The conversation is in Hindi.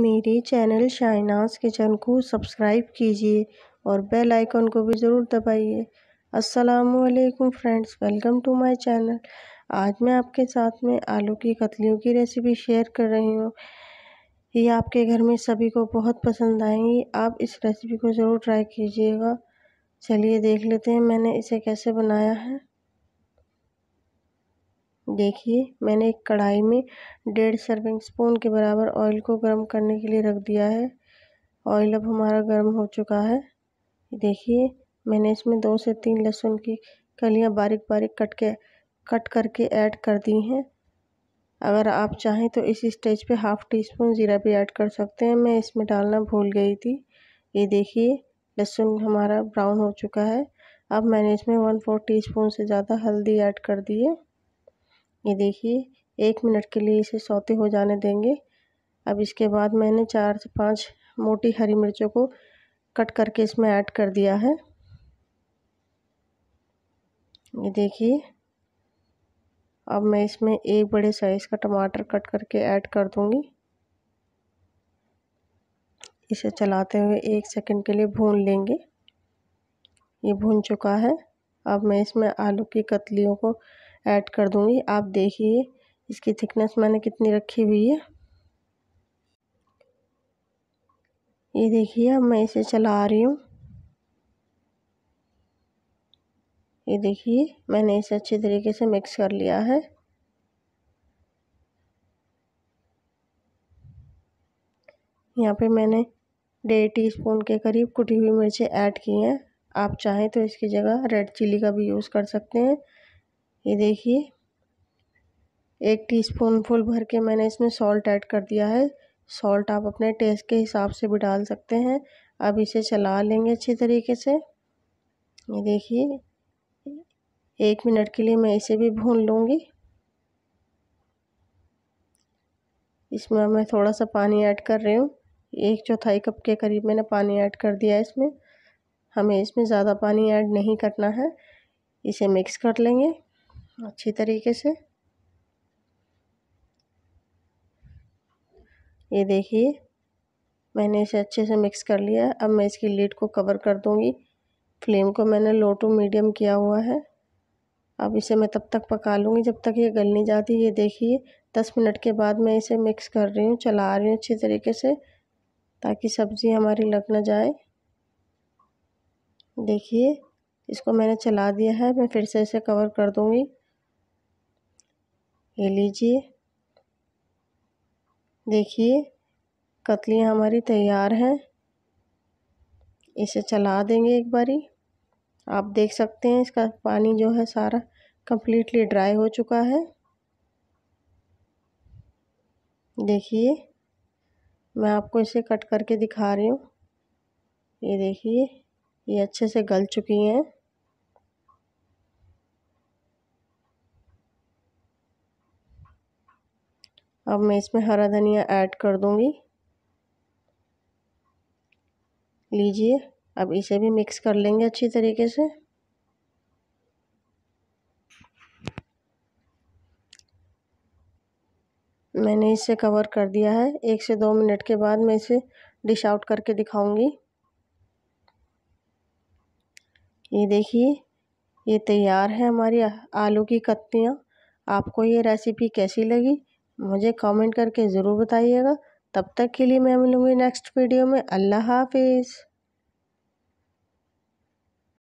मेरे चैनल शाइनाज किचन को सब्सक्राइब कीजिए और बेल आइकन को भी ज़रूर दबाइए वालेकुम friends welcome to my channel आज मैं आपके साथ में आलू की कतलियों की रेसिपी शेयर कर रही हूँ ये आपके घर में सभी को बहुत पसंद आएंगी आप इस रेसिपी को ज़रूर ट्राई कीजिएगा चलिए देख लेते हैं मैंने इसे कैसे बनाया है देखिए मैंने एक कढ़ाई में डेढ़ सर्विंग स्पून के बराबर ऑयल को गर्म करने के लिए रख दिया है ऑयल अब हमारा गर्म हो चुका है देखिए मैंने इसमें दो से तीन लहसुन की कलियां बारीक बारीक कट के कट करके ऐड कर दी हैं अगर आप चाहें तो इस स्टेज पे हाफ़ टी स्पून ज़ीरा भी ऐड कर सकते हैं मैं इसमें डालना भूल गई थी ये देखिए लहसुन हमारा ब्राउन हो चुका है अब मैंने इसमें वन फोर टी स्पून से ज़्यादा हल्दी ऐड कर दी है ये देखिए एक मिनट के लिए इसे सौते हो जाने देंगे अब इसके बाद मैंने चार से पाँच मोटी हरी मिर्चों को कट करके इसमें ऐड कर दिया है ये देखिए अब मैं इसमें एक बड़े साइज़ का टमाटर कट करके ऐड कर दूँगी इसे चलाते हुए एक सेकंड के लिए भून लेंगे ये भून चुका है अब मैं इसमें आलू की कतलियों को ऐड कर दूँगी आप देखिए इसकी थिकनेस मैंने कितनी रखी हुई है ये देखिए अब मैं इसे चला रही हूँ ये देखिए मैंने इसे अच्छे तरीके से मिक्स कर लिया है यहाँ पे मैंने डेढ़ टीस्पून के करीब कुटी हुई मिर्चें ऐड की हैं आप चाहें तो इसकी जगह रेड चिल्ली का भी यूज़ कर सकते हैं ये देखिए एक टीस्पून फुल भर के मैंने इसमें सॉल्ट ऐड कर दिया है सॉल्ट आप अपने टेस्ट के हिसाब से भी डाल सकते हैं अब इसे चला लेंगे अच्छी तरीके से ये देखिए एक मिनट के लिए मैं इसे भी भून लूँगी इसमें मैं थोड़ा सा पानी ऐड कर रही हूँ एक चौथाई कप के करीब मैंने पानी ऐड कर दिया है इसमें हमें इसमें ज़्यादा पानी ऐड नहीं करना है इसे मिक्स कर लेंगे अच्छी तरीके से ये देखिए मैंने इसे अच्छे से मिक्स कर लिया है अब मैं इसकी लीड को कवर कर दूँगी फ्लेम को मैंने लो टू मीडियम किया हुआ है अब इसे मैं तब तक पका लूँगी जब तक ये गल नहीं जाती ये देखिए दस मिनट के बाद मैं इसे मिक्स कर रही हूँ चला रही हूँ अच्छी तरीके से ताकि सब्ज़ी हमारी लग ना जाए देखिए इसको मैंने चला दिया है मैं फिर से इसे कवर कर दूँगी ये लीजिए देखिए कतलियाँ हमारी तैयार हैं इसे चला देंगे एक बारी आप देख सकते हैं इसका पानी जो है सारा कम्प्लीटली ड्राई हो चुका है देखिए मैं आपको इसे कट करके दिखा रही हूँ ये देखिए ये अच्छे से गल चुकी हैं अब मैं इसमें हरा धनिया ऐड कर दूंगी लीजिए अब इसे भी मिक्स कर लेंगे अच्छी तरीके से मैंने इसे कवर कर दिया है एक से दो मिनट के बाद मैं इसे डिश आउट करके दिखाऊंगी ये देखिए ये तैयार है हमारी आलू की कत्तियाँ आपको ये रेसिपी कैसी लगी मुझे कमेंट करके ज़रूर बताइएगा तब तक के लिए मैं मिलूँगी नेक्स्ट वीडियो में अल्लाह हाफ़िज़